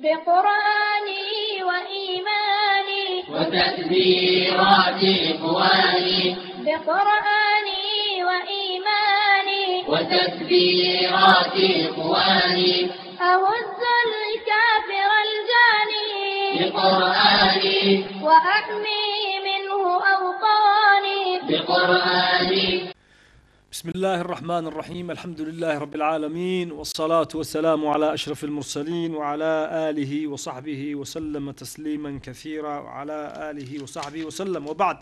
بقرآني وإيماني وتكبيرات اخواني بقرآني وإيماني وتكبيرات اخواني أهز الكافر الجاني بقرآني وأحمي منه أوطاني بقرآني بسم الله الرحمن الرحيم الحمد لله رب العالمين والصلاة والسلام على أشرف المرسلين وعلى آله وصحبه وسلم تسليما كثيرا وعلى آله وصحبه وسلم وبعد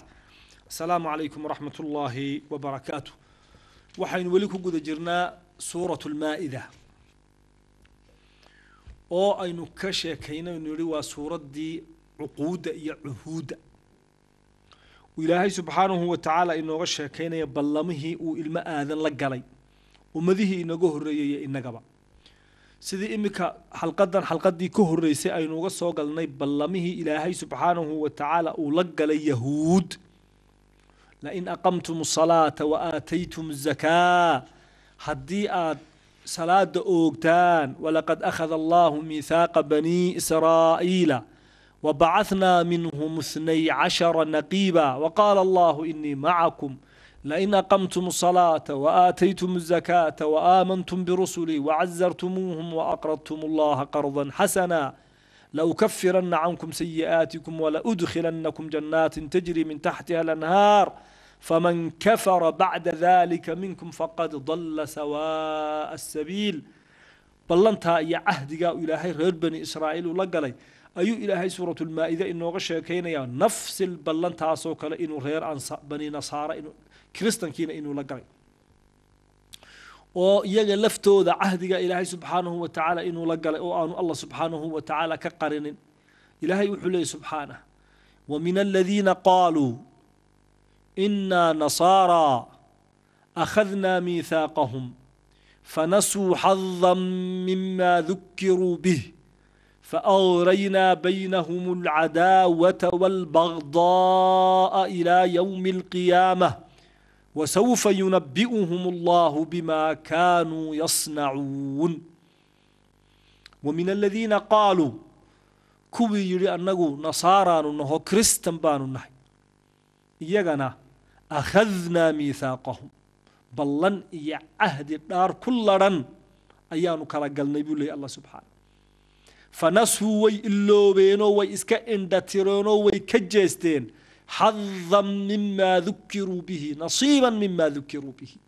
السلام عليكم ورحمة الله وبركاته وحين ولكم قد جرنا سورة المائدة oo aynu ka sheekaynaynu yidhi waa suuraddii cuquudda iyo cuhuudda uu ilaahay subxaanahu wa tacaala inooga sheekaynaya ballamihii uu ilmo aadan la galay ummadihii inaga horreeyay innagaba sidii iminka xalqadan xalqadii ka horreysay uga soo galnay ballamihii ilaahay subxaanahu wa tacaala uu la galay yahuud lain aqamtum salaata wa aataytum zakaa haddii aad salaada oogtaan walaqad akhada allaahu miihaaqa bani israa'iila وبعثنا منهم اثني عشر نقيبا وقال الله إني معكم لئن أقمتم الصلاة وآتيتم الزكاة وآمنتم برسلي وعزرتموهم وأقرضتم الله قرضا حسنا لأكفرن عنكم سيئاتكم ولأدخلنكم جنات تجري من تحتها الأنهار فمن كفر بعد ذلك منكم فقد ضل سواء السبيل بلنتها يا عهدك إلهي غير بني إسرائيل ولقلي ayuu ilaahay suuratulmaa'ida inooga sheekaynayaa nafsil ballantaasoo kale inuu reer bani nasaara kiristankiina inuu la galay oo iyaga laftooda cahdiga ilaahay subxaanahu wa tacaala inuu la galay oo aanu allah subxaanahu wa tacaala ka qarinin ilaahay wuxuu leeyay subxaanah ومن الذين قالوا إنا نصارى أخذنا ميثاقهم فنسوا حظا مما ذكروا به فأغرينا بينهم العداوة والبغضاء إلى يوم القيامة وسوف ينبئهم الله بما كانوا يصنعون ومن الذين قالوا كوي يري أنه نصارى أنه كريستن بانو نحي يغنى أخذنا ميثاقهم بلن إيا عهد النار كل رن أيانو كرقل نبي الله سبحانه fanasuu way iloobeenoo way iska indhatireenoo way ka jeesteen xadan mimaa dukiruu bihi nasiiban mimaa dukiruu bihi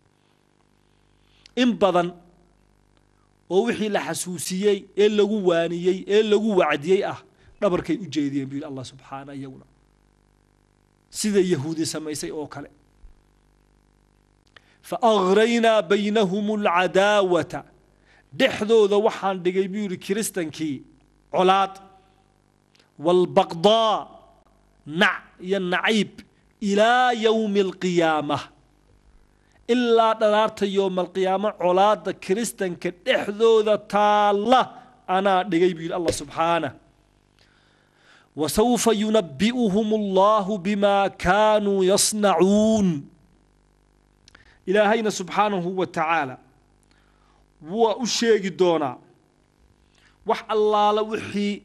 in badan oo wixii la xasuusiyey ee lagu waaniyey ee lagu wacdiyey ah dhabarkay u jeediyeen buu yidhi allah subxaana iyaguna sida yahuudi samaysay oo kale faagraynaa baynahum alcadaawata dhexdooda waxaan dhigay buu yihi kiristankii colaad waalbaqdaa nac iyo nacayb ilaa yowmi alqiyaama ilaa dhanaarta yowmaalqiyaamo colaadda kiristanka dhexdooda taalla anaa dhigay buu yidhi allah subxaanah wasawfa yunabbi'uhum allahu bimaa kaanuu yasnacuun ilaahayna subxaanahu wa tacaala waa u sheegi doonaa wax allaala wixii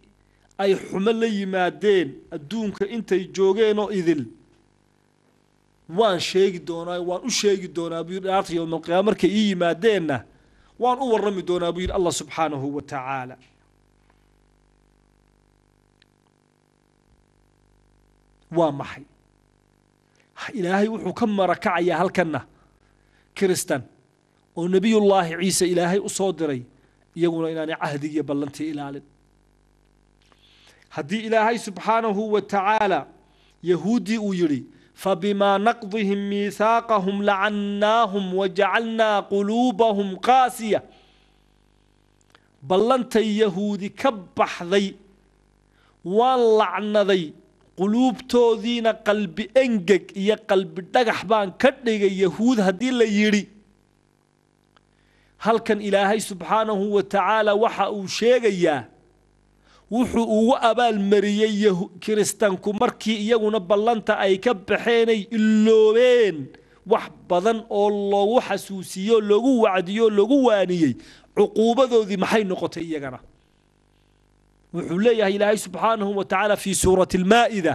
ay xumo la yimaadeen adduunka intay joogeenoo idil waan sheegi doonaa waan u sheegi doonaa buu yidhi dhaarta yowmalqiyaama markay ii yimaadeenna waan u warrami doonaa buu yidhi allah subxaanahu wa tacaala waa maxay ilaahay wuxuu ka marakacayaa halkanna kiristan oo nebiyullaahi ciise ilaahay usoo diray iyaguna inaanay cahdigiiyo ballantii ilaalin haddii ilaahay subxaanahu wa tacaala yahuuddii uu yidhi fabimaa naqdihim miihaaqahum lacannaahum wajacalnaa quluubahum qaasiya ballantay yahuudi ka baxday waan lacnaday quluubtoodiina qalbi engeg iyo qalbi dhagax baan ka dhigay yahuud haddii la yidhi halkan ilaahay subxaanahu wa tacaala waxa uu sheegayaa wuxuu ugu abaalmariyey kiristanku markii iyaguna ballanta ay ka baxeenay iloobeen wax badan oo loogu xasuusiyo loogu wacdiyo loogu waaniyey cuquubadoodii maxay noqotay iyagana wuxuu leeyahay ilaahay subxaanahu wa tacaala fii suurati almaa'ida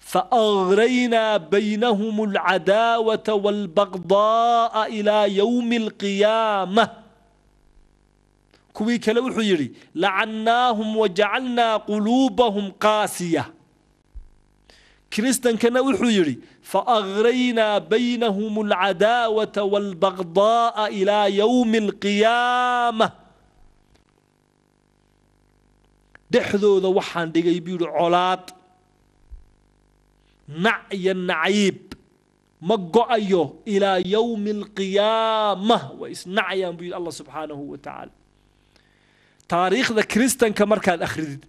فأغرينا بينهم العداوة والبغضاء إلى يوم القيامة kuwii kale wuxuu yidhi lacannaahum wajacalnaa quluubahum qaasiya kiristankana wuxuu yidhi faaqraynaa baynahum alcadaawata waalbagdaa'a ilaa yowmi alqiyaama dhexdooda waxaan dhigay buu yidhi colaad nacya nacayiib ma go-ayo ilaa yowmi alqiyaama way isnacayaan buu yidhi allah subxaanahu wa tacaala taariikhda kiristanka markaad akhridid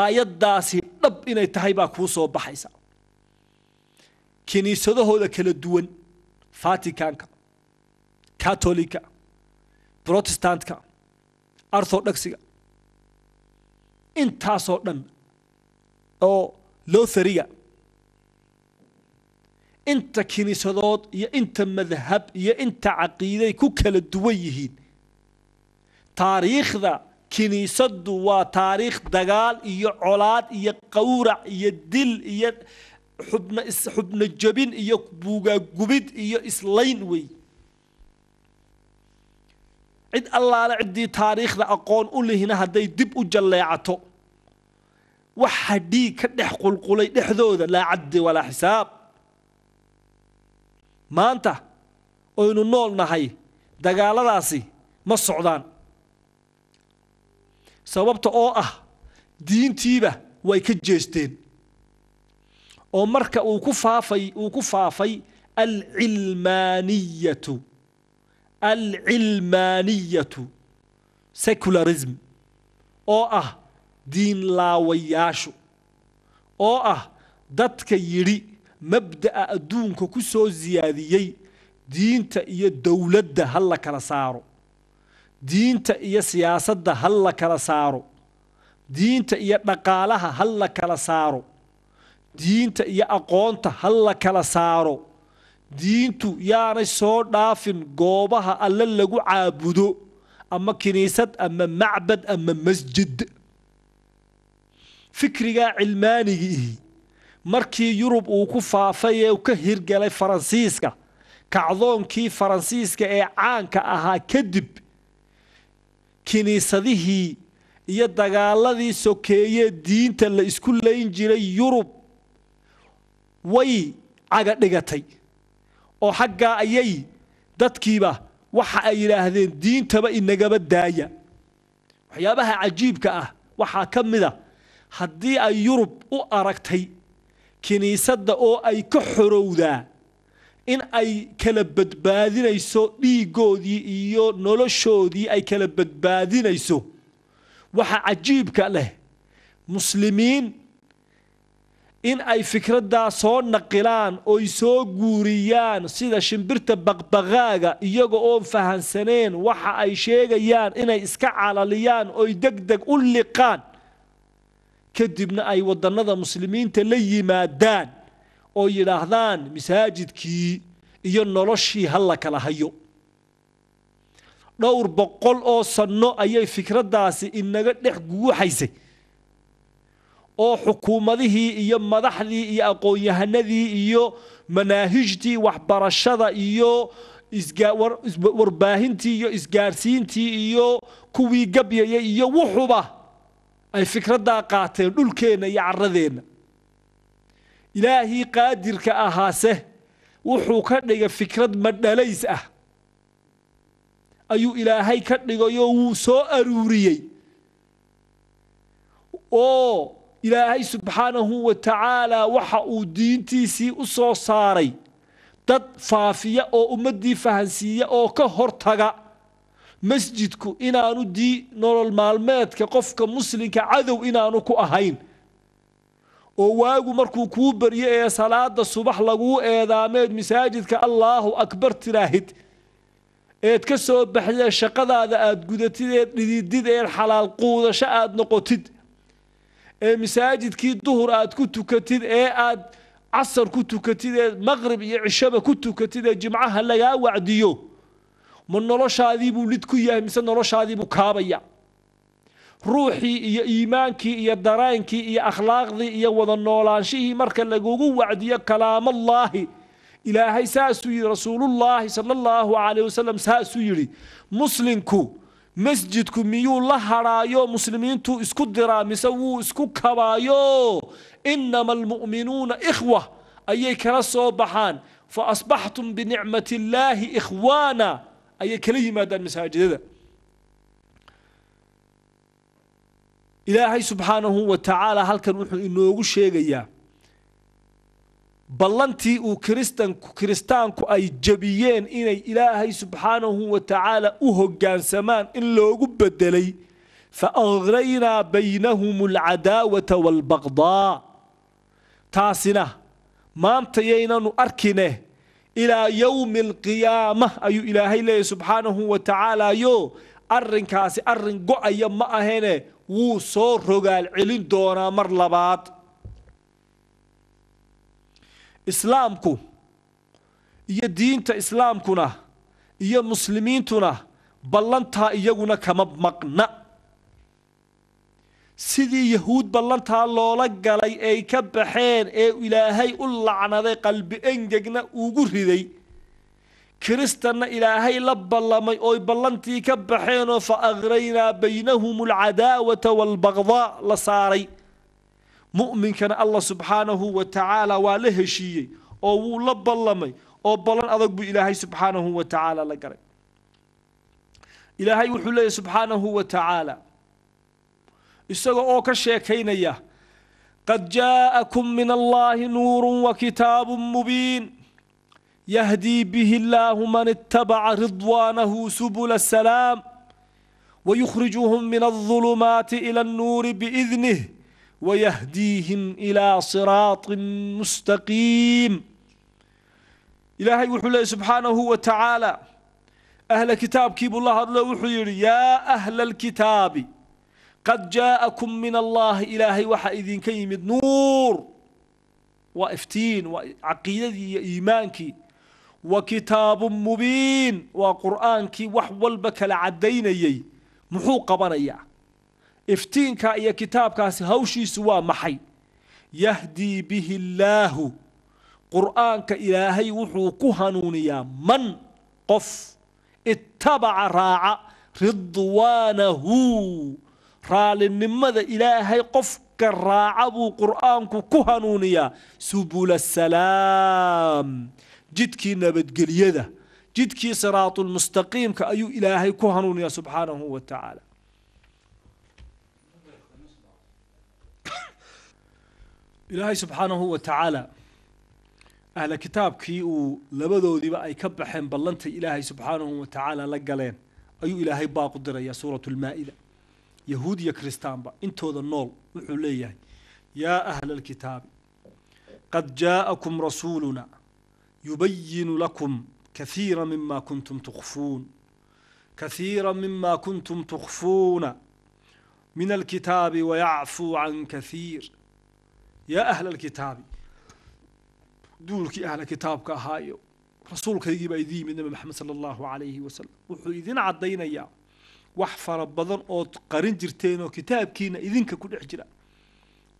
aayaddaasi dhab inay tahay baa kuu soo baxaysa kiniisadahooda kala duwan faticanka katolika brotestantka arthodoxiga intaasoo dhan oo lothariga inta kiniisadood iyo inta madhab iyo inta caqiiday ku kala duwan yihiin taariikhda kiniisaddu waa taariikh dagaal iyo colaad iyo qawrac iyo dil iyo xubna xubno jebin iyo buugaagubid iyo islayn wey cid allaale ciddii taariikhda aqoon u lihina hadday dib u jalleecato waxa dhiig ka dhex qulqulay dhexdooda laa caddi walaa xisaab maanta oynu nool nahay dagaaladaasi ma socdaan sababta oo ah diintiiba way ka jeesteen oo marka uu ku faafay uu ku faafay alcilmaaniyatu alcilmaaniyatu secularism oo ah diinlaawayaashu oo ah dadka yidhi mabda'a adduunka ku soo siyaadiyey diinta iyo dowladda ha la kala saaro diinta iyo siyaasadda ha la kala saaro diinta iyo dhaqaalaha ha la kala saaro diinta iyo aqoonta ha la kala saaro diintu yaanay soo dhaafin goobaha alle lagu caabudo ama kiniisad ama macbad ama masjid fikrigaa cilmaanigiihi markii yurub uu ku faafay ee ka hirgalay faransiiska kacdoonkii faransiiska ee caanka ahaa kadib kiniisadihii iyo dagaaladii sokeeyee diinta la isku layn jiray yurub way cagadhigatay oo xaggaa ayay dadkiiba waxa ay yidhaahdeen diintaba inagaba daaya waxyaabaha cajiibka ah waxaa ka mid a ah haddii ay yurub u aragtay kiniisadda oo ay ka xorowdaa in ay kala badbaadinayso dhiiggoodii iyo noloshoodii ay kala badbaadinayso waxa cajiibka leh muslimiin in ay fikraddaa soo naqilaan oy soo guuriyaan sida shimbirta baqbaqaaga iyaga oon fahansaneen waxa ay sheegayaan inay iska calaliyaan oy deg deg u liqaan kadibna ay wadanada muslimiinta la yimaadaan oo yidhaahdaan masaajidkii iyo noloshii ha la kala hayo dhowr boqol oo sanno ayay fikraddaasi inaga dhex guuxaysay oo xukuumadihii iyo madaxdii iyo aqoon-yahanadii iyo manaahijtii waxbarashada iyo warbaahintii iyo isgaadhsiintii iyo kuwii gabyayay iyo wuxuba ay fikraddaa qaateen dhulkeenna iyo carradeenna ilaahii qaadirka ahaase wuxuu ka dhiga fikrad madhalays ah ayuu ilaahay ka dhigayoo wuu soo aruuriyey oo ilaahay subxaanahu wa tacaalaa waxa uu diintiisii u soo saaray dad faafiya oo ummaddii fahansiiya oo ka hortaga masjidku inaanu dii nolol maalmeedka qofka muslinka cadow inaanu ku ahayn oo waagu markuu kuu baryo ee salaada subax laguu eedaameed masaajidka allaahu akbar tiraahid eed ka soo baxdee shaqadaada aada gudatid eed dhididid eed xalaal quudasho aad noqotid ee masaajidkii duhur aad ku tukatid ee aad casar ku tukatid eed maqrib iyo cishaba ku tukatid ee jimcaha lagaa wacdiyo ma noloshaadiibuu lid ku yahay mise noloshaadiibuu kaabaya ruuxii iyo iimaankii iyo dareenkii iyo akhlaaqdii iyo wada noolaanshihii marka lagugu wacdiyo kalaamallaahi ilaahay saasuu yidhi rasuulullaahi sala allahu calayh wasalam saasuu yidhi muslimku masjidku miyuu la hadhaayo muslimiintuu isku diraa mise wuu isku kabaayo inama almu'minuuna ikhwa ayay kala soo baxaan fa asbaxtum binicmati illaahi ikhwaana ayay kala yimaadaan masaajidada ilaahay subxaanahu wa tacaala halkan wuxuu inoogu sheegayaa ballantii uu kiristanku kiristaanku ay jabiyeen inay ilaahay subxaanahu wa tacaala u hoggaansamaan in loogu bedelay fa agraynaa baynahum alcadaawata waalbaqdaa taasina maantayaynaanu arkineh ilaa yowmi alqiyaama ayuu ilaahay leeyahy subxaanahu wa tacaalayo arrinkaasi arrin go-aya ma ahene wuu soo rogaal celin doonaa mar labaad islaamku iyo diinta islaamkuna iyo muslimiintuna ballantaa iyaguna kama maqna sidii yahuud ballantaa loola galay ay ka baxeen ee ilaahay u lacnaday qalbi engegna ugu riday kiristanna ilaahay la ballamay ooy ballantii ka baxeenoo fa akraynaa baynahum alcadaawata waalbaqdaa la saaray mu'minkana allah subxaanahu wa tacaala waa la heshiiyey oo wuu la ballamay oo ballan adag buu ilaahay subxaanahu wa tacaala la galay ilaahay wuxuu leeyahy subxaanahu wa tacaala isaga oo ka sheekaynaya qad jaa'akum min allaahi nuurun wa kitaabun mubiin يهدي به الله من اتبع رضوانه سبل السلام ويخرجهم من الظلمات إلى النور بإذنه ويهديهم إلى صراط مستقيم إلهي الله سبحانه وتعالى أهل كتاب كيب الله يا أهل الكتاب qad jaa'akum min allahi ilaahay waxaa idinka yimid nuur waa iftiin waa caqiidadii iyo iimaankii wa kitaabun mubiin waa qur'aankii wax walba kala caddaynayey muxuu qabanayaa iftiinkaa iyo kitaabkaasi hawshiisu waa maxay yahdii bihi allaahu qur'aanka ilaahay wuxuu ku hanuuniyaa man qof ittabaca raaca ridwaanahu raalinimada ilaahay qofka raaca buu qur'aanku ku hanuuniyaa subula salaam jidkii nabadgelyada jidkii siraatulmustaqiimka ayuu ilaahay ku hanuuniyaa subxaanahu wa tacaala ilaahay subxaanahu wa tacaala ahla kitaabkii uu labadoodiiba ay ka baxeen ballantay ilaahay subxaanahu wa tacaala la galeen ayuu ilaahay baaqu dirayaa suuratu lmaa'ida yahuudiya kristaanba intooda nool wuxuu leeyahay يا أهل الكتاب قد جاءكم رسولنا يبين لكم كثيرا مما كنتم تخفون كثيرا مما كنتم تخفون من الكتاب ويعفو عن كثير يا أهل الكتاب دولك أهل الكتاب كهايو رسولك يجيب أيدي من محمد صلى الله عليه وسلم وحو إذن عدينا إياه wax fara badan ood qarin jirteenoo kitaabkiina idinka ku dhex jira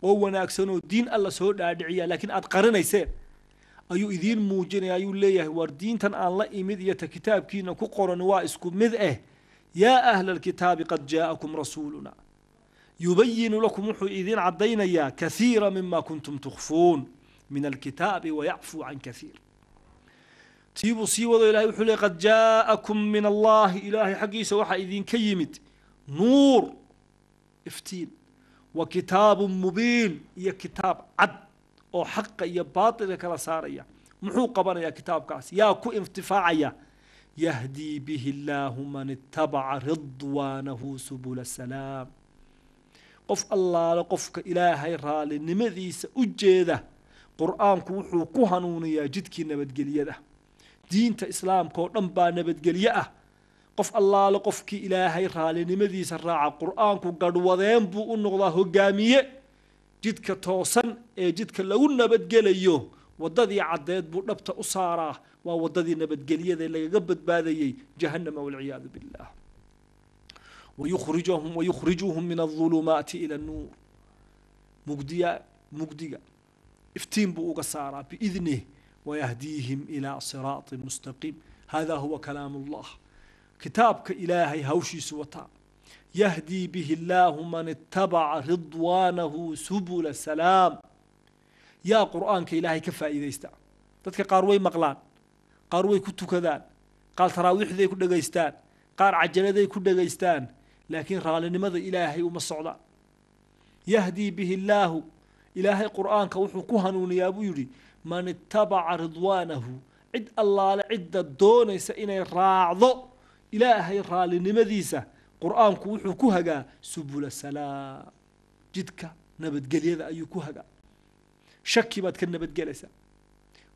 oo wanaagsan oo diin alla soo dhaadhiciya laakiin aad qarinayseen ayuu idiin muujinaya ayuu leeyahay war diintan aan la imid iyo ta kitaabkiina ku qoran waa isku mid ah yaa ahla alkitaabi qad jaa'akum rasuuluna yubayinu lakum wuxuu idiin caddaynayaa kahiira mima kuntum tukhfuun min alkitaabi wayacfuu can kaiir siibuu sii wado ilahay wuxuu leey qad jaa'akum min allahi ilaahay xaggiisa waxaa idinka yimid nuur iftiin wa kitaabun mubiin iyo kitaab cad oo xaqa iyo baatilka kala saaraya muxuu qabanayaa kitaabkaas yaa ku intifaacaya yahdii bihi illaahu man itabaca ridwaanahu subula salaam qof allaale qofka ilaahay raallinimadiisa u jeeda qur-aanku wuxuu ku hanuuniyaa jidkii nabadgelyada diinta islaamka oo dhan baa nabadgelye ah qof allaale qofkii ilaahay raalinimadiisa raaca qur-aanku gadhwadeen buu u noqdaa hogaamiye jidka toosan ee jidka lagu nabadgelayo waddadii caddeed buu dhabta u saaraa waa waddadii nabadgelyada lagaga badbaadayey jahannama walciyaadu billah wayukhrijahum wayukhrijuhum min aldulumaati ila nuur mugdiya mugdiga iftiin buu uga saaraa biidnih ويهديهم إلى صراط مستقيم هذا هو كلام الله كتابك إلهي هوشي سوتا يهدي به الله من اتبع رضوانه سبل السلام يا قرآن كإلهي كفى إذا يستع تتك قاروي مقلان قاروي كتو كذان قال تراويح ذي كل جيستان قار عجلة ذي كل جيستان لكن رغل لماذا إلهي وما الصعداء يهدي به الله إلهي قرآن كوحو كهنون يا أبو يري man itabaca ridwaanahu cid allaale cidda doonaysa inay raacdo ilaahay raallinimadiisa qur-aanku wuxuu ku hagaa subula salaam jidka nabadgelyada ayuu ku hagaa shaki baad ka nabadgelaysaa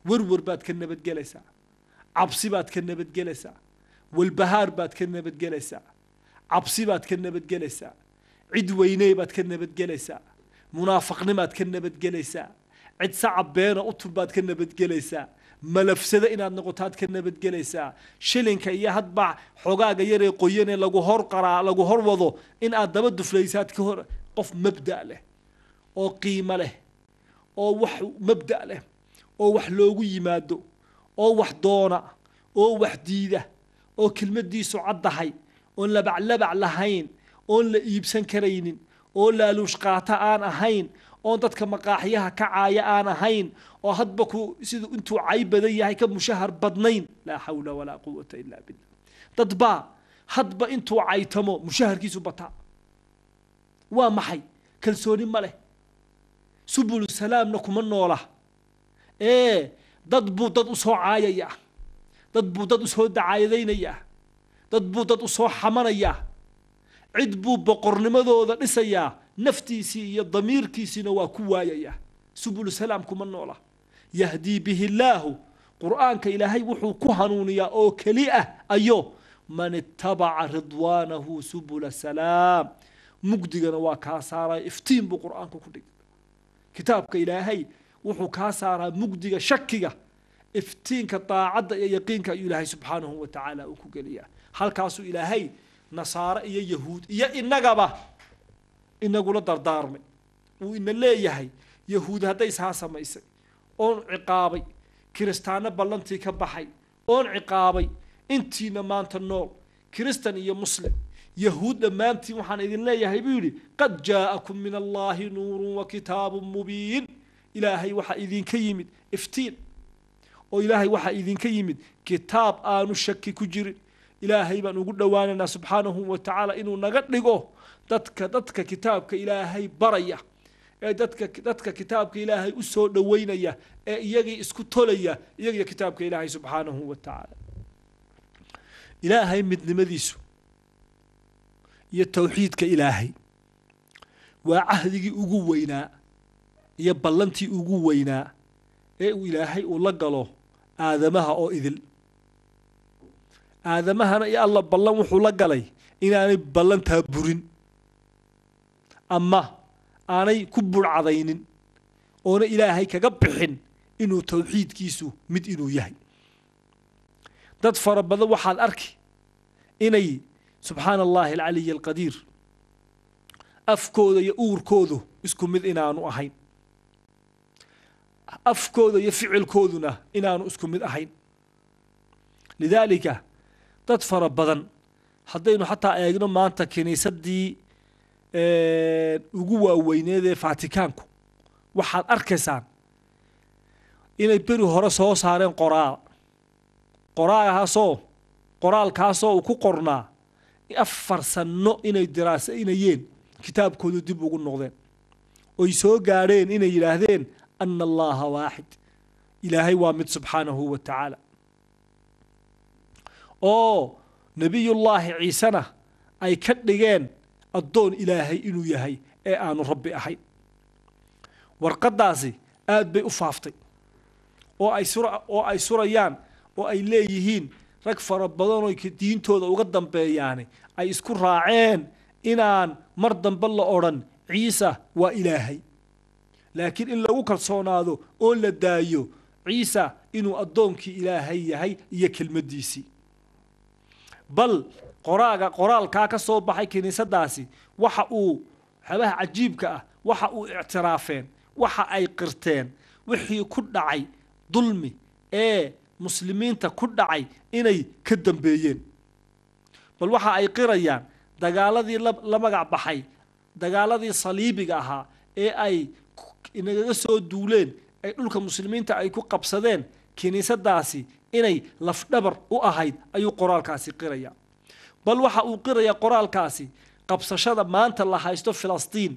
werwer baad ka nabadgelaysaa cabsi baad ka nabadgelaysaa walbahaar baad ka nabadgelaysaa cabsi baad ka nabadgelaysaa cid weyney baad ka nabadgelaysaa munaafaqnimaad ka nabadgelaysaa cid sacab beena u tunbaad ka nabadgelaysaa malafsada inaad noqotaad ka nabadgelaysaa shilinka iyo hadba xogaaga yaree qoyane lagu hor qaraa lagu hor wado in aad daba duflaysaad ka hor qof mabda' leh oo qiimo leh oo wax mabda' leh oo wax loogu yimaado oo wax doona oo wax diida oo kelmadiisu caddahay oon labaclabac lahayn oon la iibsan karaynin oo laaluush qaata aan ahayn oon dadka maqaaxyaha caaya aan ahayn oo hadba ku siduu intuu cay badan yahay ka mushahar badnayn laa xawla walaa quwata ilaa billah dad baa hadba intuu caytamo mushaharkiisu bataa waa maxay kalsooni ma leh subulu salaamna kuma noola ee dad buu dad usoo caayayaa dad buu dad usoo dacaayadaynayaa dacaayadaynaya dad buu dad u soo cid buu boqornimadooda dhisayaa naftiisii iyo damiirkiisiina waa ku waayaya subul salaam kuma noola yahdii bihi illaahu qur'aanka ilaahay wuxuu ku hanuuniyaa oo keli ah ayo man itabaca ridwaanahu subula salaam mugdigana waa kaa saaray iftiin buu qur'aanka ku dhigay kitaabka ilaahay wuxuu kaa saaraa mugdiga shakiga iftiinka daacadda iyo yaqiinka ayuu ilaahay subxaanahu wa tacaala uu ku geliyaa halkaasuu ilaahay nasaare iyo yahuud iyo inagaba inagula dardaarmay uu ina leeyahay yahuud hadday saa samaysay oon ciqaabay kiristaano ballantii ka baxay oon ciqaabay intiina maanta nool kiristan iyo muslim yahuud dhammaantiin waxaan idin leeyahay buu yidhi qad jaa'akum min allaahi nuurun wa kitaabun mubiin ilaahay waxaa idinka yimid iftiin oo ilaahay waxaa idinka yimid kitaab aanu shaki ku jirin ilaahay baan ugu dhowaanaynaa subxaanahu wa tacaala inuu naga dhigo dadka dadka kitaabka ilaahay baraya ee dadka dadka kitaabka ilaahay usoo soo dhoweynaya ee iyagii isku tolaya iyagiyo kitaabka ilaahay subxaanahu wa tacaala ilaahay midnimadiisu iyo towxiidka ilaahay waa cahdigii ugu weynaa iyo ballantii ugu weynaa ee uu ilaahay uu la galo aadamaha oo idil aadamahana iyo alla ballan wuxuu la galay inaanay ballantaa burin ama aanay ku budhcadaynin oona ilaahay kaga bixin inuu towxiidkiisu mid inuu yahay dad fara badan waxaad arki inay subxaana allahi alcaliy alqadiir afkooda iyo uurkoodu isku mid inaanu ahayn afkooda iyo ficilkooduna inaanu isku mid ahayn lidaalika dad fara badan haddaynu xataa eegno maanta kiniisaddii ugu waaweyneedee fatikaanku waxaad arkaysaan inay beri hore soo saareen qoraal qoraalahaasoo qoraalkaasoo uu ku qornaa afar sanno inay diraasaynayeen kitaabkoodu dib ugu noqdeen oy soo gaadheen inay yidhaahdeen ana allaha waaxid ilaahay waa mid subxaanahu wa tacaala oo nebiyullaahi ciisena ay ka dhigeen addoon ilaahay inuu yahay ee aanu rabbi ahayn warqaddaasi aad bay u faaftay oo ay sura oo ay surayaan oo ay leeyihiin rag fara badanoo diintooda uga dambeeyaani ay isku raaceen inaan mar dambe la odhan ciisa waa ilaahay laakiin in lagu kalsoonaado oo la daayo ciisa inuu addoonkii ilaahay yahay iyo kelmaddiisii bal qoraaga qoraalkaa ka soo baxay kiniisadaasi waxa uu xabaha cajiibka ah waxa uu ictiraafeen waxa ay qirteen wixii ku dhacay dulmi ee muslimiinta ku dhacay inay ka dambeeyeen bal waxa ay qirayaan dagaaladii la magac baxay dagaaladii saliibiga ahaa ee ay inagaga soo duuleen ay dhulka muslimiinta ay ku qabsadeen kiniisadaasi inay lafdhabar u ahayd ayuu qoraalkaasi qirayaa bal waxa uu qiraya qoraalkaasi qabsashada maanta la haysto filastiin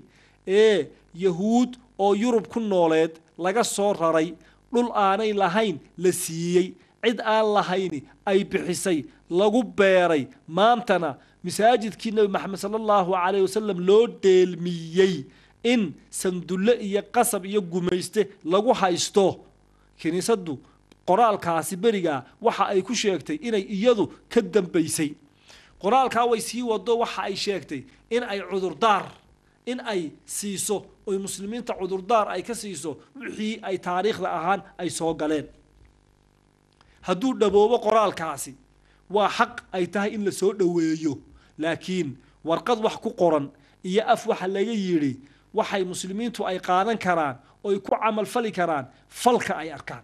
ee yahuud oo yurub ku nooleed laga soo raray dhul aanay lahayn la siiyey cid aan lahayni ay bixisay lagu beeray maantana masaajidkii nebi maxamed sala allahu calayh wasalam loo dheelmiyey in sandulle iyo qasab iyo gumayste lagu haysto kiniisaddu qoraalkaasi berigaa waxa ay ku sheegtay inay iyadu ka dambaysay qoraalkaa way sii wado waxa ay sheegtay in ay cudurdaar in ay siiso oy muslimiinta cudurdaar ay ka siiso wixii ay taariikhda ahaan ay soo galeen hadduu dhaboobo qoraalkaasi waa xaq ay tahay in la soo dhoweeyo laakiin warqad wax ku qoran iyo af waxa laga yidhi waxay muslimiintu ay qaadan karaan oy ku camal fali karaan falka ay arkaan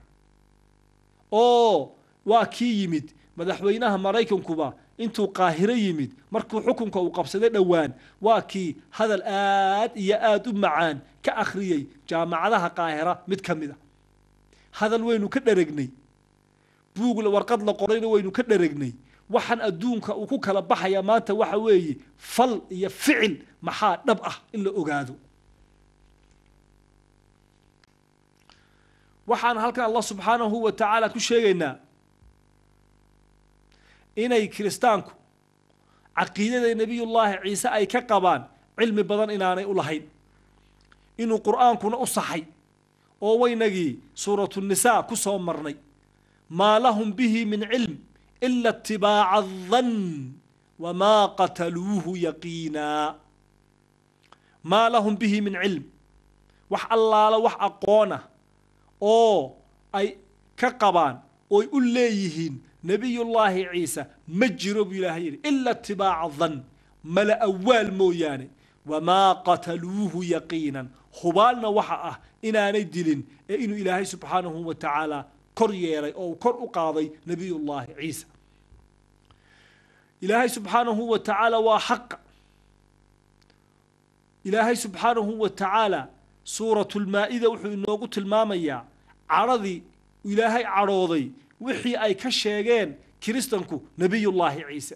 oo waa kii yimid madaxweynaha maraykankuba intuu qaahiro yimid markuu xukunka uu qabsado dhowaan waa kii hadal aad iyo aada u macaan ka akhriyey jaamacadaha qaahira mid ka mid a ah. hadal waynu ka dharegnay buug warqad la qorayna waynu ka dharegnay waxaan adduunka uu ku kala baxaya maanta waxa weeye fal iyo ficil maxaa dhab ah in la ogaado waxaan halkan allah subxaanahu wa tacaala ku sheegaynaa inay kiristaanku caqiidada nebiyullaahi ciise ay ka qabaan cilmi badan inaanay u lahayn inuu qur-aankuna u saxay oo waynagii suuratu nisaa ku soo marnay maa lahum bihi min cilm ila itibaaca adan wamaa qataluuhu yaqiinaa maa lahum bihi min cilm wax allaala wax aqoona oo ay ka qabaan oy u leeyihiin nebiyullaahi ciisa ma jiro buu ilaahay yidhi ila itibaaca dan mala awaal mooyaane wamaa qataluuhu yaqiinan hubaalna waxa ah inaanay dilin ee inuu ilaahay subxaanahu wa tacaala kor yeelay oo uu kor u qaaday nebiyullaahi ciisa ilaahay subxaanahu wa tacaala waa xaqa ilaahay subxaanahu wa tacaala suuratulmaa'ida wuxuu inoogu tilmaamayaa cadhadii ilaahay cadhooday وحي أي كشيغين كريستنكو نبي الله عيسى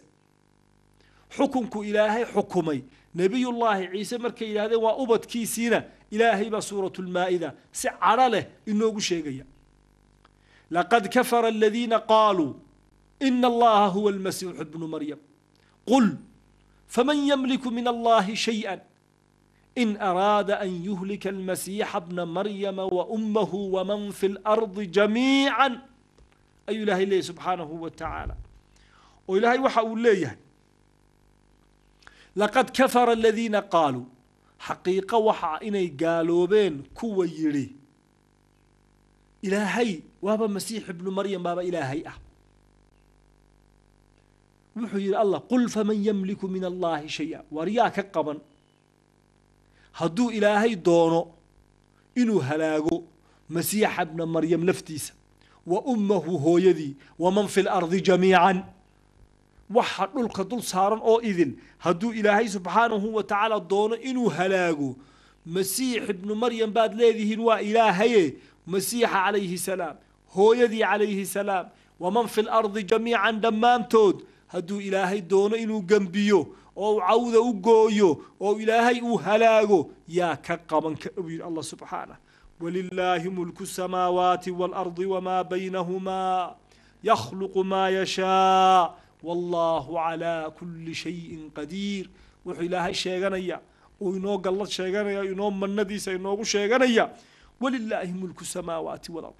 حكمكو إلهي حكمي نبي الله عيسى مركا إلهي وأبد كيسينا إلهي بصورة المائدة سعر له إنه قشيغي لقد كفر الذين قالوا إن الله هو المسيح ابن مريم قل فمن يملك من الله شيئا إن أراد أن يهلك المسيح ابن مريم وأمه ومن في الأرض جميعاً ayuu ilaahay leeyahy subxaanahu wa tacaala oo ilaahay waxa uu leeyahay laqad kafara aladiina qaaluu xaqiiqo waxaa inay gaaloobeen kuwa yidhi ilaahay waaba masiix ibnu maryam baaba ilaahay ah wuxuu yidhi allah qul faman yamliku min allaahi shay-a war yaa ka qaban hadduu ilaahay doono inuu halaago masiixa ibna maryam laftiisa wa ummahu hooyadii waman fi lardi jamiican waxa dhulka dul saaran oo idin hadduu ilaahay subxaanahu wa tacaala doono inuu halaago masiix ibnu maryam baad leedihiin waa ilaahaye masiixa calayhi salaam hooyadii calayhi salaam waman fi lardi jamiican dhammaantood hadduu ilaahay doono inuu gembiyo oo u cawda u gooyo oo ilaahay uu halaago yaa ka qaban kara buu yidhi allah subxaanah ولله ملك السماوات والأرض وما بينهما يخلق ما يشاء والله على كل شيء قدير wuxuu ilaahay sheeganaya uu inoo gallad sheeganaya inoo mannadiisa inoogu sheeganaya walilaahi mulku samaawaati walard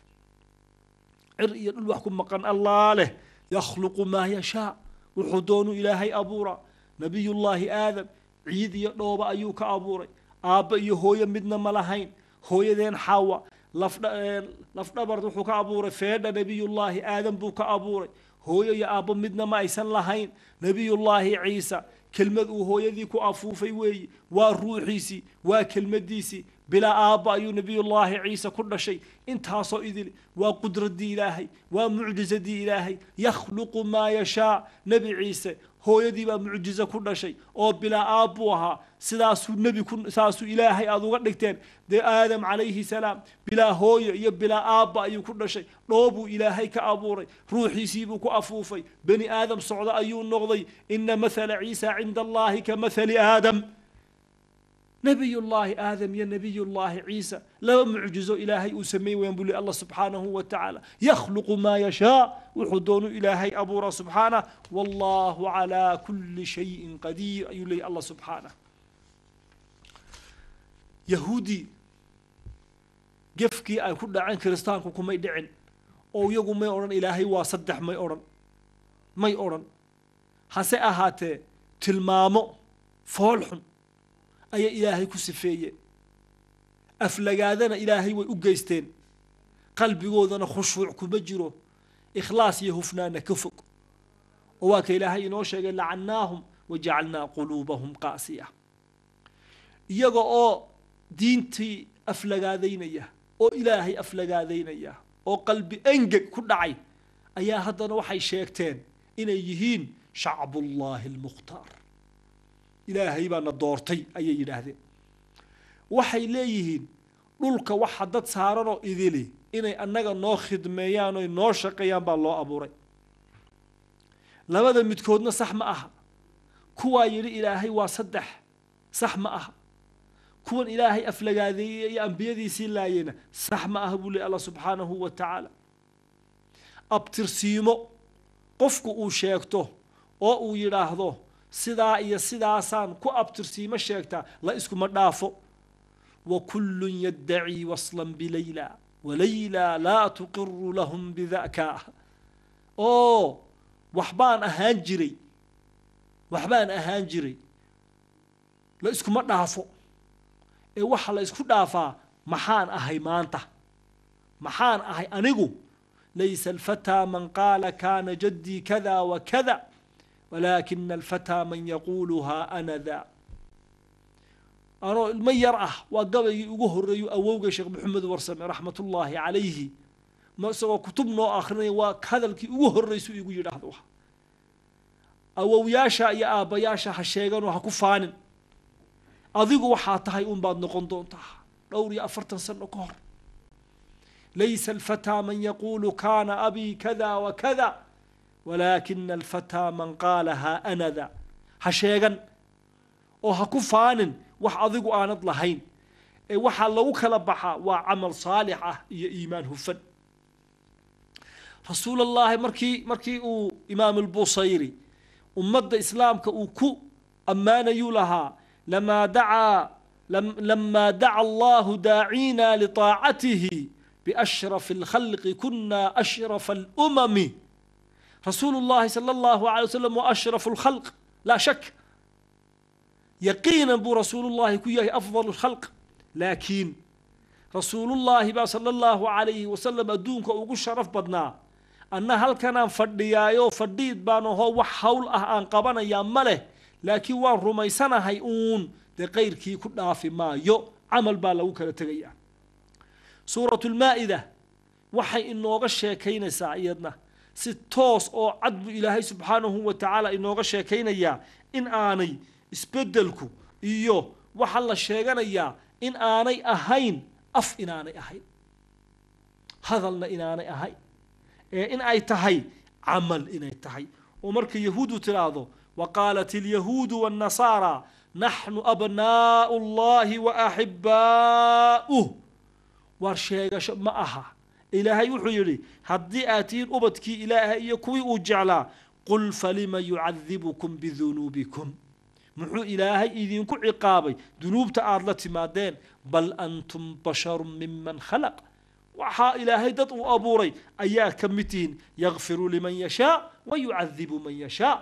cir iyo dhul wax ku maqan allaa leh yakhluqu maa yashaa wuxuu doonuu ilaahay abuura nabiyullaahi aadam ciid iyo dhooba ayuu ka abuuray aabba iyo hooyo midna ma lahayn hooyadeen xaawa lafdhabar wuxuu ka abuuray feedha nebiyullaahi aadan buu ka abuuray hooyo iyo aabbo midna ma aysan lahayn nebiyullaahi ciisa kelmad uu hooyadii ku afuufay weeye waa ruuxiisii waa kelmaddiisii bilaa aabba ayuu nabiyullaahi ciise ku dhashay intaasoo idil waa qudraddii ilaahay waa mucjizadii ilaahay yakhluqu maa yashaa nebi ciise hooyadii baa mucjize ku dhashay oo bilaa aab buu ahaa sidaasuu nebi ku saasuu ilaahay aada uga dhigteen dee aadam calayhi salaam bilaa hooye iyo bilaa aabba ayuu ku dhashay dhoobuu ilaahay ka abuuray ruuxiisiibuu ku afuufay bani aadam socdo ayuu noqday ina mathala ciisa cinda allaahi ka mathali aadam نبي الله آدم يا نبي الله عيسى لو معجزة إلهي أسمي وينبلي الله سبحانه وتعالى يخلق ما يشاء وحدون إلهي أبورا سبحانه والله على كل شيء قدير يلي الله سبحانه يهودي جفكي أي كل عن كريستان كم يدعن أو يقول ما يورن إلهي وصدح ما يورن ما يورن أهاتي تلمامه فالحن ayay ilaahay ku sifeeyeen aflagaadana ilaahay way u geysteen qalbigoodana khushuuc kuma jiro ikhlaas iyo hufnaana ka fog oo waa ka ilaahay inoo sheegay lacannaahum wajacalnaa quluubahum qaasiya iyaga oo diintii aflagaadaynaya oo ilaahay aflagaadaynaya oo qalbi engeg ku dhacay ayaa haddana waxay sheegteen inay yihiin shacbullaahi almukhtaar ilaahay baana doortay ayay yidhaahdeen waxay leeyihiin dhulka waxa dad saaranoo idili inay annaga noo khidmeeyaan oy noo shaqeeyaan baa loo abuuray labada midkoodna sax ma aha kuwaa yidhi ilaahay waa saddex sax ma aha kuwan ilaahay aflagaadeeyey iyo ambiyadiisii laayeyna sax ma aha buu leey alla subxaanahu wa tacaala abtirsiimo qofku uu sheegto oo uu yidhaahdo sidaa iyo sidaasaan ku abtirsiima sheegtaa la iskuma dhaafo wa kullun yaddacii waslan bilayla walayla laa tuqiru lahum bidaka oo waxbaan ahaan jiray waxbaan ahaan jiray la iskuma dhaafo ee waxa la isku dhaafaa maxaan ahay maanta maxaan ahay anigu laysa alfataa man qaala kaana jaddii kada wa kada ولكن الفتى من يقولها أنا ذا anoo ilmo yar ah waa gabaygii ugu horeeyu awowga sheekh maxamed warsame raxmatullaahi calayhi ma isagoo kutub noo akhrinaya waa hadalkii ugu horreysu igu yidhaahdu ah awowyaasha iyo aabbayaasha ha sheeganoo ha ku faanin adigu waxaa tahay unbaad noqon doontaa dhowr iyo afartan sano ka hor laysa alfataa man yaquulu kaana abii kada wa kada walaakina alfataa man qaalahaa anada ha sheegan oo ha ku faanin wax adigu aanad lahayn ee waxaa lagu kala baxaa waa camal saalix ah iyo iimaan hufan rasuulallaahi markii markii uu imaamulbusayri ummadda islaamka uu ku ammaanayuu lahaa lamaa dacaa lamaa daca allahu daacina litaacatihi biashrafi alkhalqi kunna ashrafa alumami رسول الله صلى الله عليه وسلم وأشرف الخلق لا شك يقينا بو رسول الله كيه أفضل الخلق لكن رسول الله با صلى الله عليه وسلم أدونك أقو شرف بدنا أن هل كان فرديايو فرديد بانو هو حول أهان قبنا يا مله لكن وان رميسانا هيئون دقير كي كنا في ما يو عمل بالو كلا تغيى سورة المائدة وحي إنو غشي كينسا إيدنا si toos oo cad buu ilaahay subxaanahu wa tacaala inooga sheekaynayaa in aanay isbeddelku iyo waxaa la sheeganayaa in aanay ahayn af inaanay ahayn hadalna inaanay ahayn ee in ay tahay camal inay tahay oo marka yahuudu tidhaahdo wa qaalat ilyahuudu waannasaara naxnu abnaa'u llaahi wa axibbaa'uh war sheegasho ma aha ilaahay wuxuu yidhi haddii aad tihiin ubadkii ilaahay iyo kuwii uu jeclaa qul falima yucadibukum bidunuubikum muxuu ilaahay idinku ciqaabay dunuubta aada la timaadeen bal antum basharun miman khalaq waxaa ilaahay dad uu abuuray ayaa ka mid tihiin yakfiru liman yashaa wa yucadibu man yashaa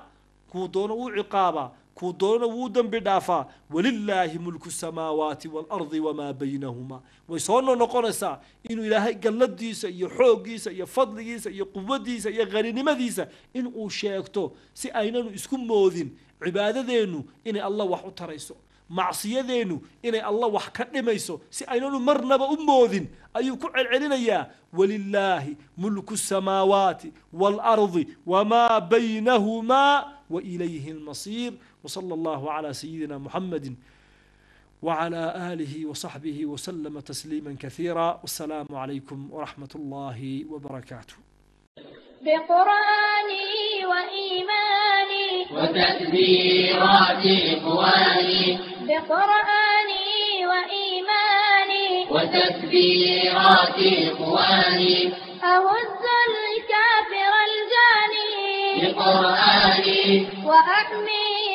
kuu doono wuu ciqaabaa كودونا وودن بدافا ولله ملك السماوات والأرض وما بينهما ويصونا نقول سا إنو إلهي قلد ديسا يحوق ديسا يفضل ديسا يقوة ديسا يغرين ما ديسا إنو شاكتو سي أينا نسكن موذين عبادة دينو إني الله وحو تريسو معصية دينو إني الله وحكا نميسو سي أينا نمرنب أموذين أيو كل علينا يا ولله ملك السماوات والأرض وما بينهما وإليه المصير وصلى الله على سيدنا محمد وعلى آله وصحبه وسلم تسليما كثيرا والسلام عليكم ورحمة الله وبركاته بقرآني وإيماني وتدبيرات إخواني بقرآني وإيماني وتدبيرات إخواني أهز الكافر الجاني بقرآني وأحمي